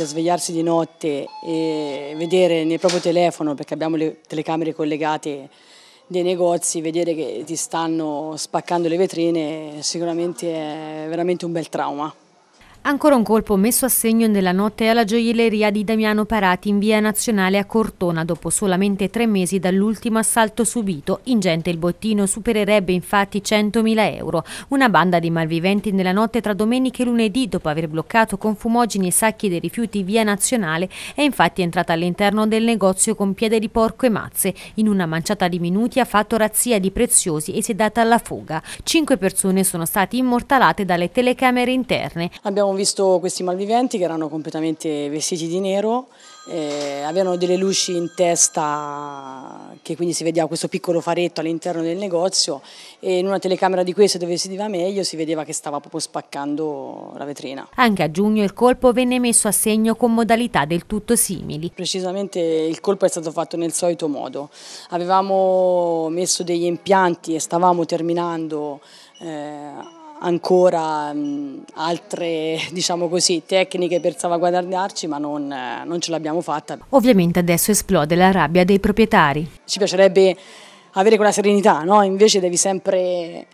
perché svegliarsi di notte e vedere nel proprio telefono, perché abbiamo le telecamere collegate dei negozi, vedere che ti stanno spaccando le vetrine sicuramente è veramente un bel trauma. Ancora un colpo messo a segno nella notte alla gioielleria di Damiano Parati in via nazionale a Cortona dopo solamente tre mesi dall'ultimo assalto subito. Ingente il bottino supererebbe infatti 100.000 euro. Una banda di malviventi nella notte tra domenica e lunedì dopo aver bloccato con fumogeni e sacchi dei rifiuti via nazionale è infatti entrata all'interno del negozio con piede di porco e mazze. In una manciata di minuti ha fatto razzia di preziosi e si è data alla fuga. Cinque persone sono state immortalate dalle telecamere interne. Abbiamo abbiamo visto questi malviventi che erano completamente vestiti di nero, eh, avevano delle luci in testa che quindi si vedeva questo piccolo faretto all'interno del negozio e in una telecamera di queste dove si vedeva meglio si vedeva che stava proprio spaccando la vetrina. Anche a giugno il colpo venne messo a segno con modalità del tutto simili. Precisamente il colpo è stato fatto nel solito modo. Avevamo messo degli impianti e stavamo terminando eh, ancora mh, mm, altre diciamo così, tecniche per salvaguardarci ma non, non ce l'abbiamo fatta. Ovviamente adesso esplode la rabbia dei proprietari. Ci piacerebbe avere quella serenità, no? invece devi sempre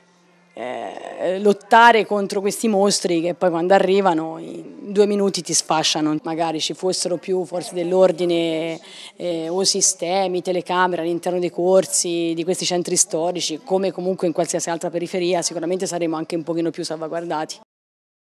eh, lottare contro questi mostri che poi quando arrivano... In, due minuti ti sfasciano, magari ci fossero più forze dell'ordine eh, o sistemi, telecamere all'interno dei corsi di questi centri storici, come comunque in qualsiasi altra periferia, sicuramente saremmo anche un pochino più salvaguardati.